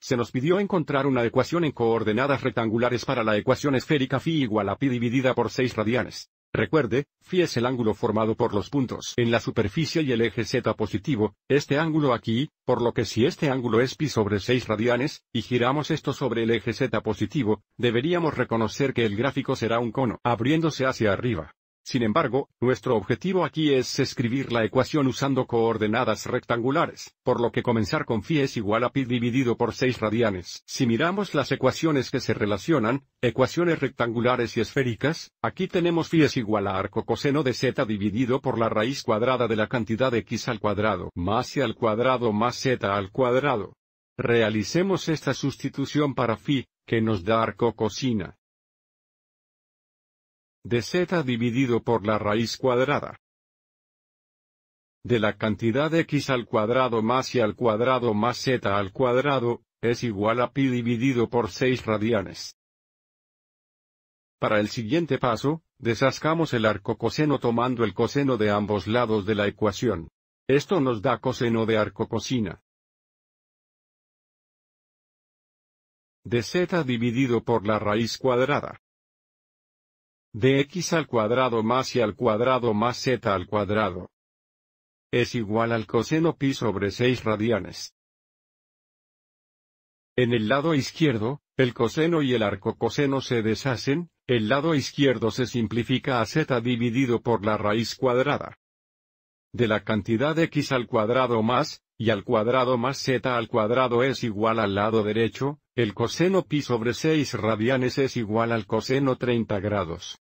se nos pidió encontrar una ecuación en coordenadas rectangulares para la ecuación esférica Φ igual a pi dividida por 6 radianes. Recuerde, Φ es el ángulo formado por los puntos en la superficie y el eje z positivo, este ángulo aquí, por lo que si este ángulo es pi sobre 6 radianes, y giramos esto sobre el eje z positivo, deberíamos reconocer que el gráfico será un cono abriéndose hacia arriba. Sin embargo, nuestro objetivo aquí es escribir la ecuación usando coordenadas rectangulares, por lo que comenzar con phi es igual a pi dividido por 6 radianes. Si miramos las ecuaciones que se relacionan, ecuaciones rectangulares y esféricas, aquí tenemos phi es igual a arco coseno de z dividido por la raíz cuadrada de la cantidad de x al cuadrado más y al cuadrado más z al cuadrado. Realicemos esta sustitución para phi, que nos da arco cosina de z dividido por la raíz cuadrada de la cantidad x al cuadrado más y al cuadrado más z al cuadrado, es igual a pi dividido por 6 radianes. Para el siguiente paso, desascamos el arco coseno tomando el coseno de ambos lados de la ecuación. Esto nos da coseno de arco de z dividido por la raíz cuadrada de x al cuadrado más y al cuadrado más z al cuadrado. Es igual al coseno pi sobre 6 radianes. En el lado izquierdo, el coseno y el arco coseno se deshacen, el lado izquierdo se simplifica a z dividido por la raíz cuadrada. De la cantidad x al cuadrado más, y al cuadrado más z al cuadrado es igual al lado derecho, el coseno pi sobre 6 radianes es igual al coseno 30 grados.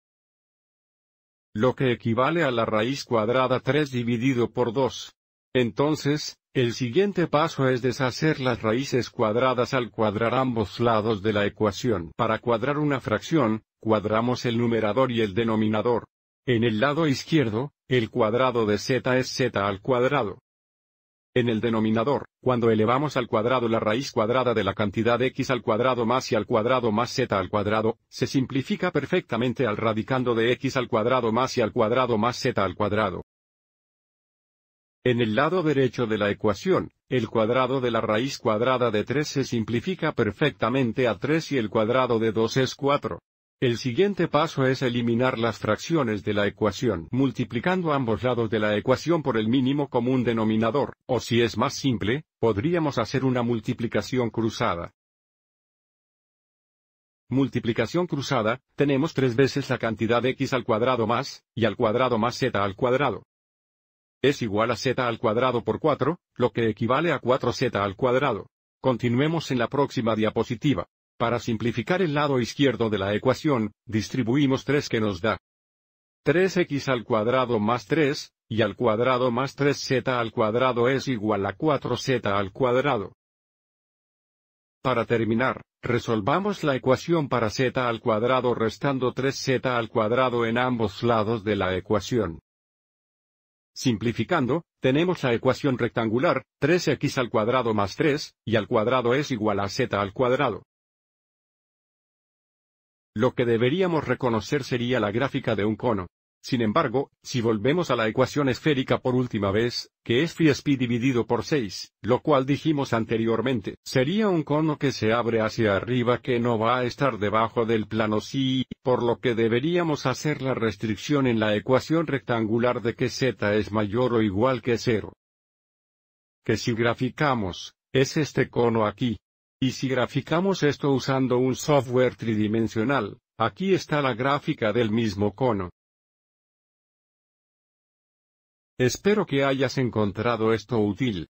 Lo que equivale a la raíz cuadrada 3 dividido por 2. Entonces, el siguiente paso es deshacer las raíces cuadradas al cuadrar ambos lados de la ecuación. Para cuadrar una fracción, cuadramos el numerador y el denominador. En el lado izquierdo, el cuadrado de z es z al cuadrado. En el denominador, cuando elevamos al cuadrado la raíz cuadrada de la cantidad x al cuadrado más y al cuadrado más z al cuadrado, se simplifica perfectamente al radicando de x al cuadrado más y al cuadrado más z al cuadrado. En el lado derecho de la ecuación, el cuadrado de la raíz cuadrada de 3 se simplifica perfectamente a 3 y el cuadrado de 2 es 4. El siguiente paso es eliminar las fracciones de la ecuación multiplicando ambos lados de la ecuación por el mínimo común denominador, o si es más simple, podríamos hacer una multiplicación cruzada. Multiplicación cruzada, tenemos tres veces la cantidad x al cuadrado más, y al cuadrado más z al cuadrado. Es igual a z al cuadrado por 4, lo que equivale a 4z al cuadrado. Continuemos en la próxima diapositiva. Para simplificar el lado izquierdo de la ecuación, distribuimos 3 que nos da 3x al cuadrado más 3, y al cuadrado más 3z al cuadrado es igual a 4z al cuadrado. Para terminar, resolvamos la ecuación para z al cuadrado restando 3z al cuadrado en ambos lados de la ecuación. Simplificando, tenemos la ecuación rectangular, 3x al cuadrado más 3, y al cuadrado es igual a z al cuadrado. Lo que deberíamos reconocer sería la gráfica de un cono. Sin embargo, si volvemos a la ecuación esférica por última vez, que es phi dividido por 6, lo cual dijimos anteriormente, sería un cono que se abre hacia arriba que no va a estar debajo del plano si, por lo que deberíamos hacer la restricción en la ecuación rectangular de que z es mayor o igual que 0. Que si graficamos, es este cono aquí, y si graficamos esto usando un software tridimensional, aquí está la gráfica del mismo cono. Espero que hayas encontrado esto útil.